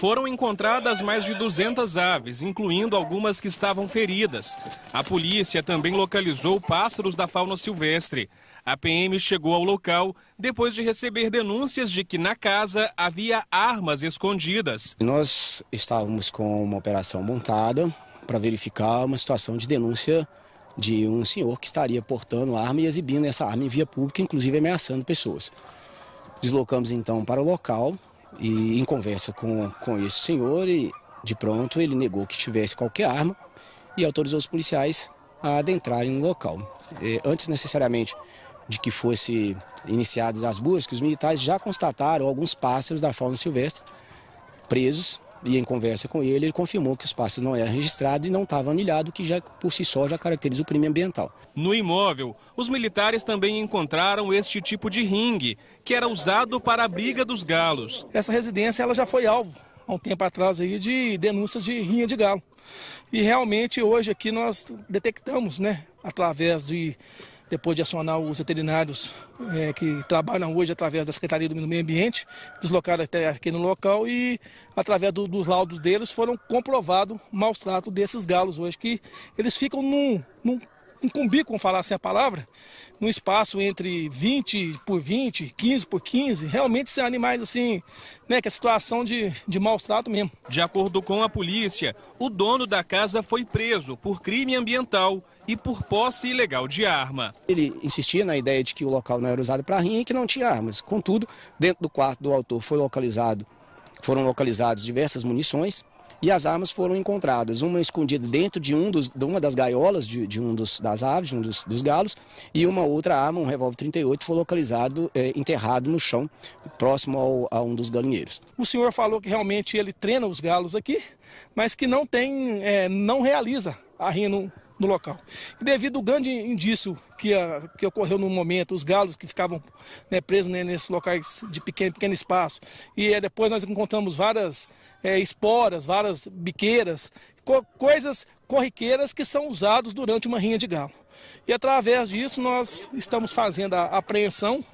Foram encontradas mais de 200 aves, incluindo algumas que estavam feridas. A polícia também localizou pássaros da fauna silvestre. A PM chegou ao local depois de receber denúncias de que na casa havia armas escondidas. Nós estávamos com uma operação montada para verificar uma situação de denúncia de um senhor que estaria portando arma e exibindo essa arma em via pública, inclusive ameaçando pessoas. Deslocamos então para o local, e em conversa com, com esse senhor, e de pronto ele negou que tivesse qualquer arma e autorizou os policiais a adentrarem no local. E, é, antes necessariamente de que fossem iniciadas as buscas, os militares já constataram alguns pássaros da fauna silvestre presos e em conversa com ele, ele confirmou que os passos não eram registrados e não estava anilhados, que já por si só já caracteriza o crime ambiental. No imóvel, os militares também encontraram este tipo de ringue, que era usado para a briga dos galos. Essa residência ela já foi alvo há um tempo atrás aí de denúncias de rinha de galo. E realmente hoje aqui nós detectamos, né, através de depois de acionar os veterinários é, que trabalham hoje através da Secretaria do Meio Ambiente, deslocaram até aqui no local e, através do, dos laudos deles, foram comprovado maus tratos desses galos hoje, que eles ficam num, num incumbir com falar sem assim a palavra, num espaço entre 20 por 20, 15 por 15, realmente são animais assim, né, que é situação de, de maus trato mesmo. De acordo com a polícia, o dono da casa foi preso por crime ambiental e por posse ilegal de arma. Ele insistia na ideia de que o local não era usado para rinha e que não tinha armas. Contudo, dentro do quarto do autor foi localizado, foram localizados diversas munições, e as armas foram encontradas, uma escondida dentro de, um dos, de uma das gaiolas de, de um dos, das aves, de um dos, dos, galos, e uma outra arma, um revólver 38, foi localizado, é, enterrado no chão, próximo ao, a um dos galinheiros. O senhor falou que realmente ele treina os galos aqui, mas que não tem, é, não realiza a rino no local. E devido ao grande indício que, a, ah, que, ocorreu no momento, os galos que ficavam né, presos né, nesses locais de pequeno, pequeno espaço, e é, depois nós encontramos várias é, esporas, várias biqueiras, co coisas corriqueiras que são usadas durante uma rinha de galo. E através disso nós estamos fazendo a apreensão